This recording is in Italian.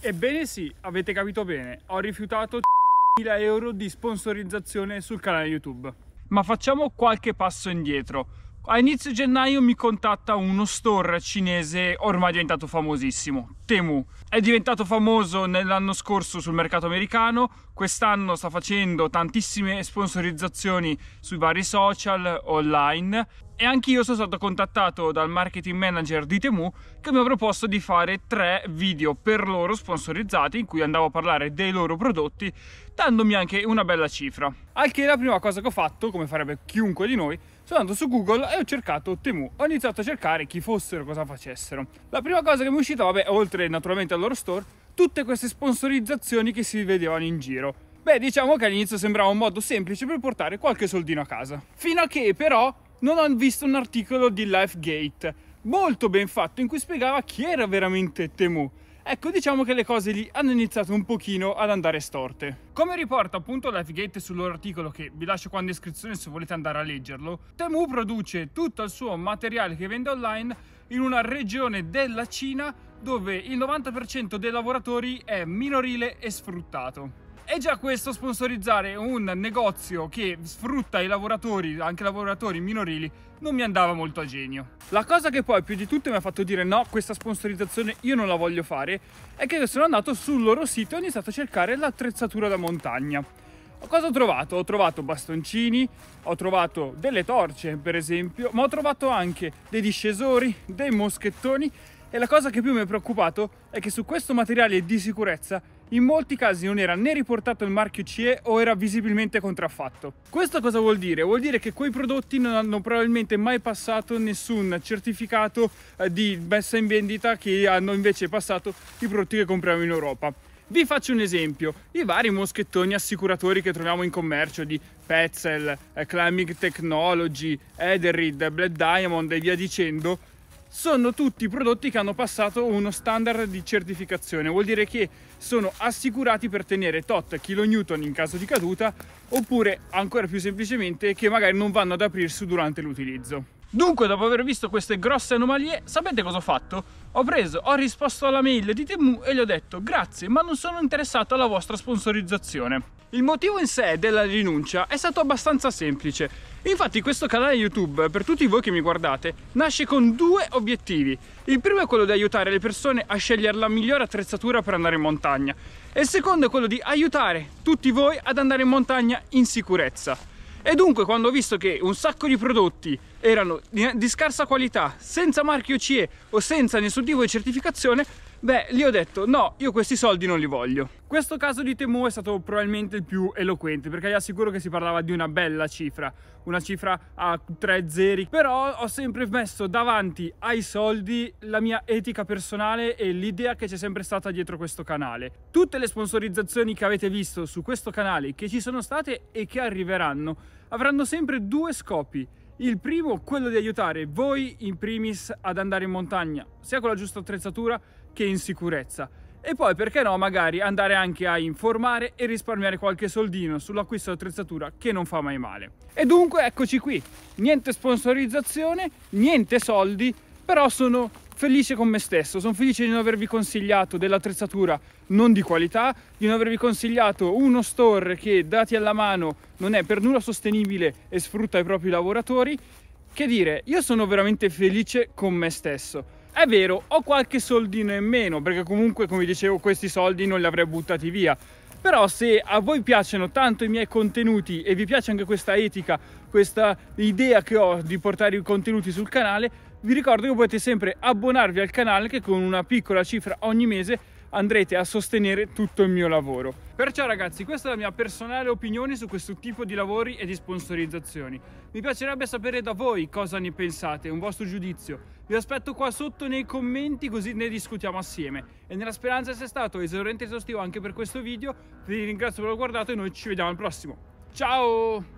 Ebbene sì, avete capito bene, ho rifiutato 1000 euro di sponsorizzazione sul canale YouTube. Ma facciamo qualche passo indietro. A inizio gennaio mi contatta uno store cinese ormai diventato famosissimo, Temu. È diventato famoso nell'anno scorso sul mercato americano, quest'anno sta facendo tantissime sponsorizzazioni sui vari social online e anch'io sono stato contattato dal marketing manager di Temu che mi ha proposto di fare tre video per loro sponsorizzati in cui andavo a parlare dei loro prodotti dandomi anche una bella cifra. Al che la prima cosa che ho fatto, come farebbe chiunque di noi, sono andato su Google e ho cercato Temu. Ho iniziato a cercare chi fossero, cosa facessero. La prima cosa che mi è uscita, vabbè, oltre naturalmente al loro store, tutte queste sponsorizzazioni che si vedevano in giro. Beh, diciamo che all'inizio sembrava un modo semplice per portare qualche soldino a casa. Fino a che però non ho visto un articolo di LifeGate molto ben fatto in cui spiegava chi era veramente Temu. Ecco, diciamo che le cose lì hanno iniziato un pochino ad andare storte. Come riporta appunto LifeGate sul loro articolo, che vi lascio qua in descrizione se volete andare a leggerlo, Temu produce tutto il suo materiale che vende online in una regione della Cina dove il 90% dei lavoratori è minorile e sfruttato è già questo sponsorizzare un negozio che sfrutta i lavoratori, anche lavoratori minorili, non mi andava molto a genio. La cosa che poi più di tutto mi ha fatto dire no, questa sponsorizzazione io non la voglio fare, è che sono andato sul loro sito e ho iniziato a cercare l'attrezzatura da montagna. Cosa ho trovato? Ho trovato bastoncini, ho trovato delle torce per esempio, ma ho trovato anche dei discesori, dei moschettoni e la cosa che più mi ha preoccupato è che su questo materiale di sicurezza in molti casi non era né riportato il marchio CE o era visibilmente contraffatto. Questo cosa vuol dire? Vuol dire che quei prodotti non hanno probabilmente mai passato nessun certificato eh, di messa in vendita che hanno invece passato i prodotti che compriamo in Europa. Vi faccio un esempio, i vari moschettoni assicuratori che troviamo in commercio di Petzl, eh, Climbing Technology, Edelrid, Black Diamond e via dicendo sono tutti prodotti che hanno passato uno standard di certificazione, vuol dire che sono assicurati per tenere tot kN in caso di caduta oppure ancora più semplicemente che magari non vanno ad aprirsi durante l'utilizzo. Dunque, dopo aver visto queste grosse anomalie, sapete cosa ho fatto? Ho preso, ho risposto alla mail di Temu e gli ho detto grazie, ma non sono interessato alla vostra sponsorizzazione. Il motivo in sé della rinuncia è stato abbastanza semplice. Infatti questo canale YouTube, per tutti voi che mi guardate, nasce con due obiettivi. Il primo è quello di aiutare le persone a scegliere la migliore attrezzatura per andare in montagna e il secondo è quello di aiutare tutti voi ad andare in montagna in sicurezza. E dunque quando ho visto che un sacco di prodotti erano di scarsa qualità, senza marchio CE o senza nessun tipo di certificazione, Beh, gli ho detto no, io questi soldi non li voglio. Questo caso di Temu è stato probabilmente il più eloquente perché gli assicuro che si parlava di una bella cifra, una cifra a tre zeri, però ho sempre messo davanti ai soldi la mia etica personale e l'idea che c'è sempre stata dietro questo canale. Tutte le sponsorizzazioni che avete visto su questo canale, che ci sono state e che arriveranno, avranno sempre due scopi il primo, quello di aiutare voi in primis ad andare in montagna, sia con la giusta attrezzatura che in sicurezza. E poi, perché no, magari andare anche a informare e risparmiare qualche soldino sull'acquisto di attrezzatura che non fa mai male. E dunque eccoci qui, niente sponsorizzazione, niente soldi, però sono felice con me stesso, sono felice di non avervi consigliato dell'attrezzatura non di qualità, di non avervi consigliato uno store che dati alla mano non è per nulla sostenibile e sfrutta i propri lavoratori. Che dire, io sono veramente felice con me stesso. È vero, ho qualche soldino in meno, perché comunque, come dicevo, questi soldi non li avrei buttati via. Però se a voi piacciono tanto i miei contenuti e vi piace anche questa etica, questa idea che ho di portare i contenuti sul canale, vi ricordo che potete sempre abbonarvi al canale che con una piccola cifra ogni mese andrete a sostenere tutto il mio lavoro. Perciò ragazzi, questa è la mia personale opinione su questo tipo di lavori e di sponsorizzazioni. Mi piacerebbe sapere da voi cosa ne pensate, un vostro giudizio. Vi aspetto qua sotto nei commenti così ne discutiamo assieme. E nella speranza sia stato esaurente e esaustivo anche per questo video, vi ringrazio per aver guardato e noi ci vediamo al prossimo. Ciao!